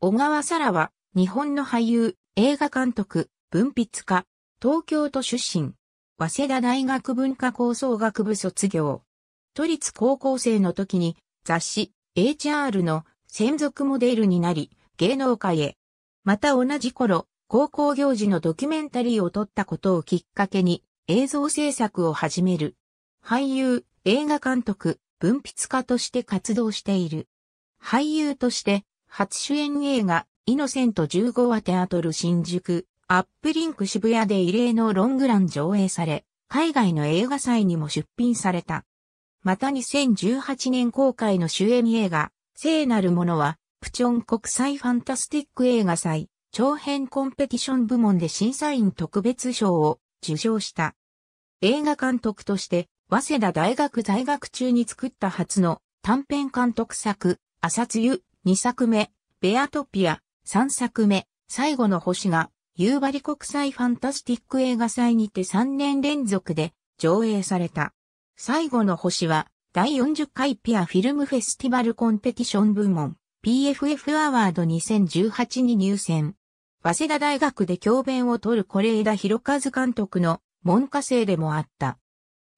小川沙羅は、日本の俳優、映画監督、文筆家、東京都出身、早稲田大学文化構想学部卒業。都立高校生の時に、雑誌、HR の専属モデルになり、芸能界へ。また同じ頃、高校行事のドキュメンタリーを撮ったことをきっかけに、映像制作を始める。俳優、映画監督、文筆家として活動している。俳優として、初主演映画、イノセント15はテアトル新宿、アップリンク渋谷で異例のロングラン上映され、海外の映画祭にも出品された。また2018年公開の主演映画、聖なるものは、プチョン国際ファンタスティック映画祭、長編コンペティション部門で審査員特別賞を受賞した。映画監督として、早稲田大学在学中に作った初の短編監督作、朝露2作目、ベアトピア、3作目、最後の星が、夕張国際ファンタスティック映画祭にて3年連続で上映された。最後の星は、第40回ピアフィルムフェスティバルコンペティション部門、PFF アワード2018に入選。早稲田大学で教鞭を取る是枝裕和監督の門下生でもあった。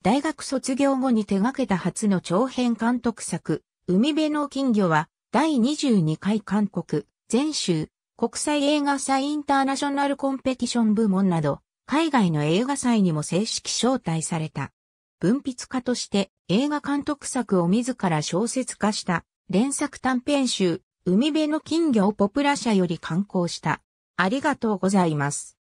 大学卒業後に手掛けた初の長編監督作、海辺の金魚は、第22回韓国、全州、国際映画祭インターナショナルコンペティション部門など、海外の映画祭にも正式招待された。文筆家として映画監督作を自ら小説化した連作短編集、海辺の金魚をポプラ社より刊行した。ありがとうございます。